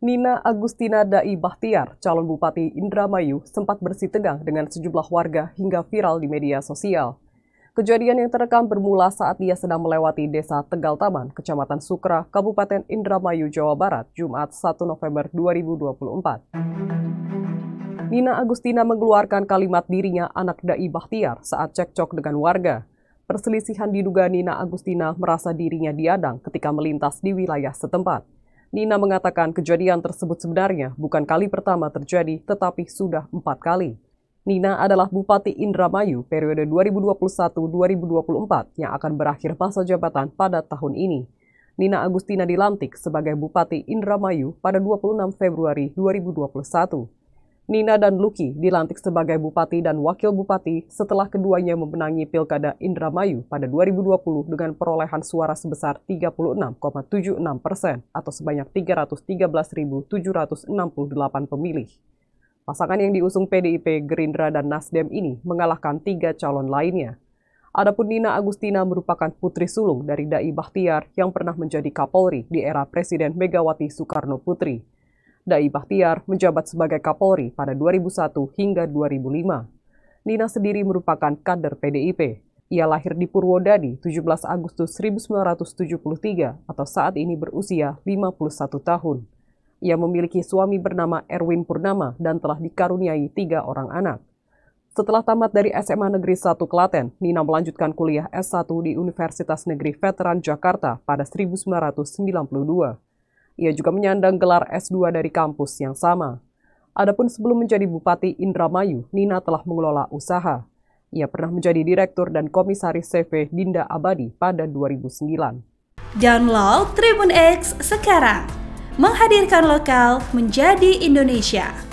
Nina Agustina Dai Bahtiar, calon Bupati Indramayu, sempat bersih tegang dengan sejumlah warga hingga viral di media sosial. Kejadian yang terekam bermula saat dia sedang melewati desa Tegal Taman, Kecamatan Sukra, Kabupaten Indramayu, Jawa Barat, Jumat 1 November 2024. Nina Agustina mengeluarkan kalimat dirinya anak Dai Bahtiar saat cekcok dengan warga. Perselisihan diduga Nina Agustina merasa dirinya diadang ketika melintas di wilayah setempat. Nina mengatakan kejadian tersebut sebenarnya bukan kali pertama terjadi, tetapi sudah empat kali. Nina adalah Bupati Indramayu periode 2021-2024 yang akan berakhir masa jabatan pada tahun ini. Nina Agustina dilantik sebagai Bupati Indramayu pada 26 Februari 2021. Nina dan Luki dilantik sebagai bupati dan wakil bupati setelah keduanya memenangi Pilkada Indramayu pada 2020 dengan perolehan suara sebesar 36,76 persen atau sebanyak 313.768 pemilih. Pasangan yang diusung PDIP, Gerindra, dan Nasdem ini mengalahkan tiga calon lainnya. Adapun Nina Agustina merupakan putri sulung dari Dai Bahtiar yang pernah menjadi Kapolri di era Presiden Megawati Soekarno Putri. Dai Bahtiar menjabat sebagai Kapolri pada 2001 hingga 2005. Nina sendiri merupakan kader PDIP. Ia lahir di Purwodadi 17 Agustus 1973 atau saat ini berusia 51 tahun. Ia memiliki suami bernama Erwin Purnama dan telah dikaruniai tiga orang anak. Setelah tamat dari SMA Negeri 1 Klaten, Nina melanjutkan kuliah S1 di Universitas Negeri Veteran Jakarta pada 1992. Ia juga menyandang gelar S2 dari kampus yang sama. Adapun sebelum menjadi Bupati Indramayu, Nina telah mengelola usaha. Ia pernah menjadi Direktur dan Komisaris CV Dinda Abadi pada 2009. Download Tribun X sekarang. Menghadirkan lokal menjadi Indonesia.